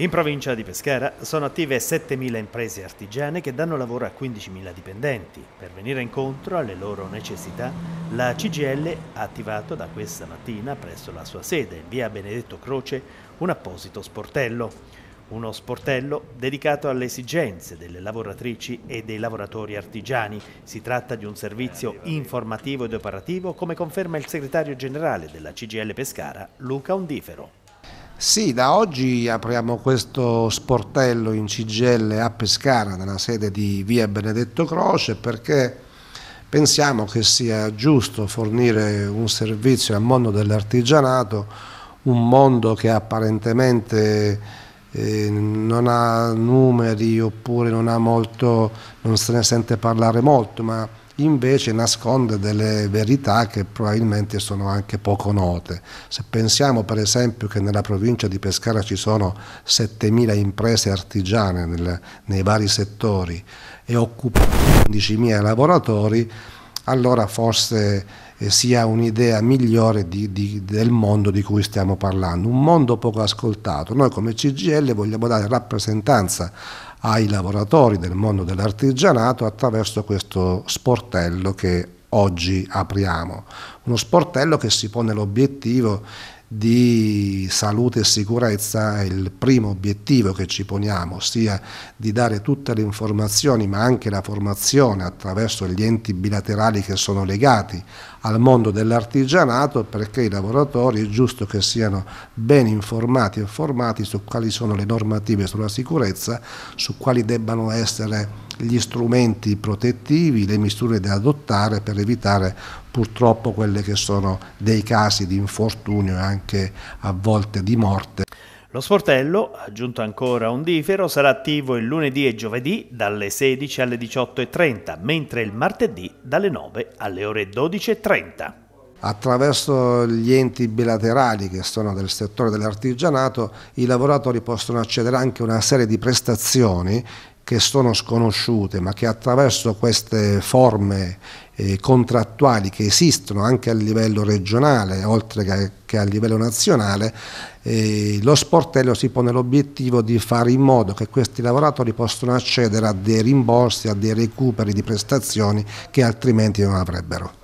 In provincia di Pescara sono attive 7.000 imprese artigiane che danno lavoro a 15.000 dipendenti. Per venire incontro alle loro necessità, la CGL ha attivato da questa mattina presso la sua sede, via Benedetto Croce, un apposito sportello. Uno sportello dedicato alle esigenze delle lavoratrici e dei lavoratori artigiani. Si tratta di un servizio informativo ed operativo, come conferma il segretario generale della CGL Pescara, Luca Undifero. Sì, da oggi apriamo questo sportello in Cigelle a Pescara, nella sede di via Benedetto Croce, perché pensiamo che sia giusto fornire un servizio al mondo dell'artigianato, un mondo che apparentemente eh, non ha numeri oppure non, ha molto, non se ne sente parlare molto, ma invece nasconde delle verità che probabilmente sono anche poco note. Se pensiamo per esempio che nella provincia di Pescara ci sono 7.000 imprese artigiane nel, nei vari settori e occupano 11.000 lavoratori, allora forse eh, sia un'idea migliore di, di, del mondo di cui stiamo parlando, un mondo poco ascoltato. Noi come CGL vogliamo dare rappresentanza ai lavoratori del mondo dell'artigianato attraverso questo sportello che oggi apriamo. Uno sportello che si pone l'obiettivo di salute e sicurezza è il primo obiettivo che ci poniamo, ossia di dare tutte le informazioni ma anche la formazione attraverso gli enti bilaterali che sono legati al mondo dell'artigianato perché i lavoratori è giusto che siano ben informati e formati su quali sono le normative sulla sicurezza, su quali debbano essere gli strumenti protettivi, le misure da adottare per evitare purtroppo quelli che sono dei casi di infortunio e anche a volte di morte. Lo sportello, aggiunto ancora ondifero, sarà attivo il lunedì e giovedì dalle 16 alle 18.30, mentre il martedì dalle 9 alle ore 12.30. Attraverso gli enti bilaterali che sono del settore dell'artigianato, i lavoratori possono accedere anche a una serie di prestazioni che sono sconosciute, ma che attraverso queste forme eh, contrattuali che esistono anche a livello regionale, oltre che, che a livello nazionale, eh, lo sportello si pone l'obiettivo di fare in modo che questi lavoratori possano accedere a dei rimborsi, a dei recuperi di prestazioni che altrimenti non avrebbero.